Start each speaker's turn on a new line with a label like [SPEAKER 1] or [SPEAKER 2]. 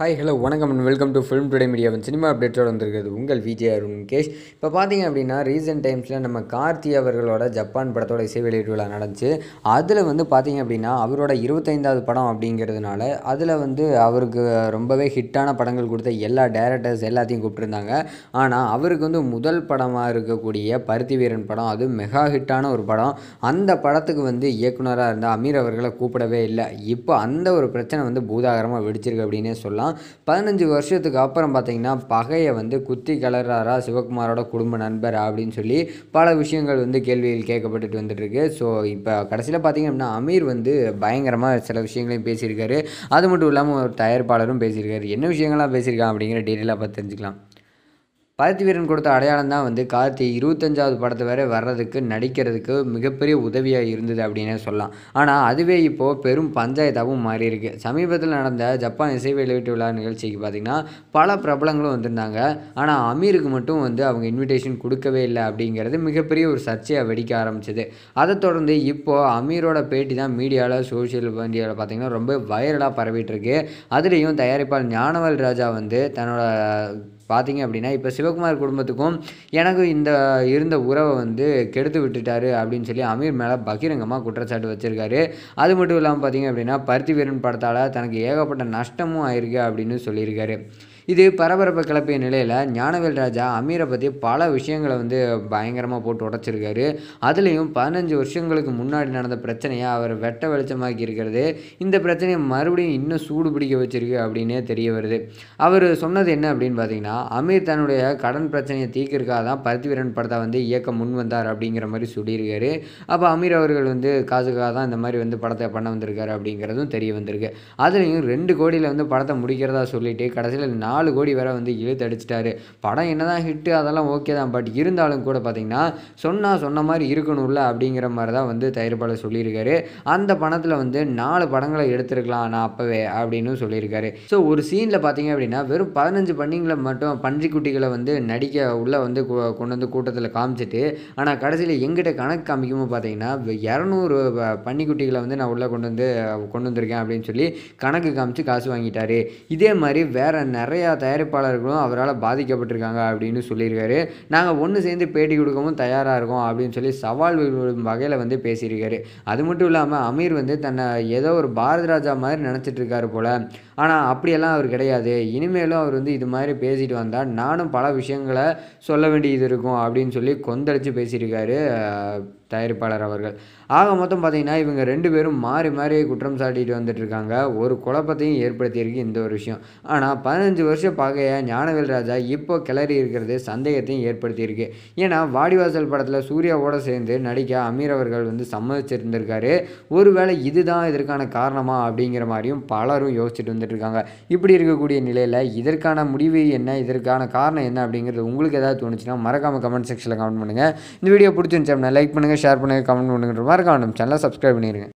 [SPEAKER 1] hi hello வணக்கம் and welcome to film today மீடியாவின் cinema அப்டேட்டோடு வந்திருக்கிறது உங்கள் விஜய் அருண் கேஷ் இப்போ பார்த்தீங்க அப்படின்னா ரீசெண்ட் டைம்ஸில் நம்ம கார்த்தி அவர்களோட ஜப்பான் படத்தோட இசை வெளியீட்டு விழா நடந்துச்சு அதில் வந்து பார்த்தீங்க அப்படின்னா அவரோட இருபத்தைந்தாவது படம் அப்படிங்கிறதுனால அதில் வந்து அவருக்கு ரொம்பவே ஹிட்டான படங்கள் கொடுத்த எல்லா டேரக்டர்ஸ் எல்லாத்தையும் கூப்பிட்டுருந்தாங்க ஆனால் அவருக்கு வந்து முதல் படமாக இருக்கக்கூடிய பருத்தி வீரன் படம் அது மெகா ஹிட்டான ஒரு படம் அந்த படத்துக்கு வந்து இயக்குனராக இருந்த அமீர் அவர்களை கூப்பிடவே இல்லை இப்போ அந்த ஒரு பிரச்சனை வந்து பூதாகரமாக வெடிச்சிருக்கு அப்படின்னே சொல்லலாம் சொல்லலாம் பதினஞ்சு வருஷத்துக்கு அப்புறம் பார்த்திங்கன்னா பகையை வந்து குத்தி கலராரா சிவகுமாரோட குடும்ப நண்பர் அப்படின்னு சொல்லி பல விஷயங்கள் வந்து கேள்வியில் கேட்கப்பட்டுட்டு வந்துட்டுருக்கு ஸோ இப்போ கடைசியில் பார்த்திங்க அப்படின்னா அமீர் வந்து பயங்கரமாக சில விஷயங்களையும் பேசியிருக்காரு அது மட்டும் இல்லாமல் ஒரு தயாரிப்பாளரும் பேசியிருக்காரு என்ன விஷயங்கள்லாம் பேசியிருக்கான் அப்படிங்கிற டீட்டெயிலாக பார்த்து தெரிஞ்சுக்கலாம் பார்த்திவீரன் கொடுத்த அடையாளம் தான் வந்து கார்த்தி இருபத்தஞ்சாவது படத்தை வரை வர்றதுக்கு நடிக்கிறதுக்கு மிகப்பெரிய உதவியாக இருந்தது அப்படின்னே சொல்லலாம் ஆனால் அதுவே இப்போது பெரும் பஞ்சாயத்தாகவும் மாறியிருக்கு சமீபத்தில் நடந்த ஜப்பான் இசை வெளியீட்டு விழா நிகழ்ச்சிக்கு பார்த்திங்கன்னா பல பிரபலங்களும் வந்திருந்தாங்க ஆனால் அமீருக்கு மட்டும் வந்து அவங்க இன்விடேஷன் கொடுக்கவே இல்லை அப்படிங்கிறது மிகப்பெரிய ஒரு சர்ச்சையாக வெடிக்க ஆரம்பிச்சது அதை தொடர்ந்து இப்போது அமீரோட பேட்டி தான் மீடியாவில் சோஷியல் மீடியாவில் பார்த்திங்கன்னா ரொம்ப வைரலாக பரவிட்டுருக்கு அதுலேயும் தயாரிப்பாளர் ஞானவல் ராஜா வந்து தன்னோட பார்த்தீங்க அப்படின்னா இப்போ சிவகுமார் குடும்பத்துக்கும் எனக்கு இந்த இருந்த உறவை வந்து கெடுத்து விட்டுட்டாரு அப்படின்னு சொல்லி அமீர் மேலே பகிரங்கமாக குற்றச்சாட்டு வச்சுருக்காரு அது மட்டும் இல்லாமல் பார்த்தீங்க அப்படின்னா பருத்தி வீரன் படத்தால் தனக்கு ஏகப்பட்ட நஷ்டமும் ஆயிருக்கு அப்படின்னு சொல்லியிருக்காரு இது பரபரப்பு கிளப்பிய நிலையில் ஞானவேல் ராஜா அமீரை பற்றி பல விஷயங்களை வந்து பயங்கரமாக போட்டு உடச்சிருக்காரு அதுலேயும் பதினஞ்சு வருஷங்களுக்கு முன்னாடி நடந்த பிரச்சனையை அவர் வெட்ட வெளிச்சமாக்கி இருக்கிறது இந்த பிரச்சனையை மறுபடியும் இன்னும் சூடு பிடிக்க வச்சிருக்கு அப்படின்னே தெரிய வருது அவர் சொன்னது என்ன அப்படின்னு பார்த்தீங்கன்னா அமீர் தன்னுடைய கடன் பிரச்சனையை தீர்க்கிறக்காக தான் பருத்திவீரன் படத்தை வந்து இயக்க முன் வந்தார் அப்படிங்கிற மாதிரி சொல்லியிருக்காரு அப்போ அமீர் அவர்கள் வந்து காசுக்காக தான் இந்த மாதிரி வந்து படத்தை பண்ண வந்திருக்காரு அப்படிங்கிறதும் தெரிய வந்திருக்கு அதுலேயும் ரெண்டு கோடியில் வந்து படத்தை முடிக்கிறதா சொல்லிட்டு கடைசியில் நான் நாலு கோடி வர வந்து இழுத்தடிச்சிட்டாரு படம் என்னதான் ஹிட்டு அதெல்லாம் ஓகே தான் பட் இருந்தாலும் கூட பார்த்தீங்கன்னா சொன்னால் சொன்ன மாதிரி இருக்கணும்ல அப்படிங்கிற மாதிரி தான் வந்து தயாரிப்பாளர் சொல்லியிருக்காரு அந்த படத்தில் வந்து நாலு படங்களை எடுத்திருக்கலாம் நான் அப்போவே அப்படின்னு சொல்லியிருக்காரு ஸோ ஒரு சீனில் பார்த்தீங்க அப்படின்னா வெறும் பதினஞ்சு பண்ணிங்களை மட்டும் குட்டிகளை வந்து நடிக்க உள்ளே வந்து கொண்டு வந்து கூட்டத்தில் காமிச்சிட்டு ஆனால் கடைசியில் எங்கிட்ட கணக்கு காமிக்கும்போது பார்த்தீங்கன்னா இரநூறு பன்னிக்குட்டிகளை வந்து நான் உள்ளே கொண்டு வந்து கொண்டு வந்திருக்கேன் அப்படின்னு சொல்லி கணக்கு காமிச்சு காசு வாங்கிட்டாரு இதே மாதிரி வேறு நிறைய நிறையா தயாரிப்பாளர்களும் அவரால் பாதிக்கப்பட்டிருக்காங்க அப்படின்னு சொல்லியிருக்காரு நாங்கள் ஒன்று சேர்ந்து பேட்டி கொடுக்கவும் தயாராக இருக்கோம் அப்படின்னு சொல்லி சவால் விடும் வகையில் வந்து பேசியிருக்காரு அது மட்டும் இல்லாமல் அமீர் வந்து தன்னை ஏதோ ஒரு பாரத ராஜா மாதிரி நினச்சிட்டு இருக்காரு போல் ஆனால் அப்படியெல்லாம் அவர் கிடையாது இனிமேலும் அவர் வந்து இது மாதிரி பேசிட்டு வந்தால் நானும் பல விஷயங்களை சொல்ல வேண்டியது இருக்கும் அப்படின்னு சொல்லி கொந்தளிச்சு பேசியிருக்காரு தயாரிப்பாளர் அவர்கள் ஆக மொத்தம் பார்த்தீங்கன்னா இவங்க ரெண்டு பேரும் மாறி மாறி குற்றம் சாட்டிட்டு வந்துட்டு இருக்காங்க ஒரு குழப்பத்தையும் ஏற்படுத்தியிருக்கு இந்த ஒரு விஷயம் ஆனால் பதினஞ்சு வருஷம் பகைய ஞானவேல் ராஜா இப்போ கிளறி இருக்கிறது சந்தேகத்தையும் ஏற்படுத்தியிருக்கு ஏன்னா வாடிவாசல் படத்தில் சூர்யாவோட சேர்ந்து நடிக்க அமீர் அவர்கள் வந்து சம்மதிச்சிருந்திருக்காரு ஒருவேளை இதுதான் இதற்கான காரணமா அப்படிங்கிற மாதிரியும் பலரும் யோசிச்சுட்டு வந்துட்டு இருக்காங்க இப்படி இருக்கக்கூடிய நிலையில் இதற்கான முடிவு என்ன இதற்கான காரணம் என்ன அப்படிங்கிறது உங்களுக்கு ஏதாவது தோணுச்சுன்னா மறக்காமல் கமெண்ட் செக்ஷனில் கமெண்ட் பண்ணுங்கள் இந்த வீடியோ பிடிச்சிருந்துச்சு அப்படின்னா லைக் பண்ணுங்கள் ஷேர் பண்ணுங்கள் கமெண்ட் பண்ணுங்கிற மாதிரி கமெண்ட் சேனலை சப்ஸ்கிரைப் பண்ணிடுங்க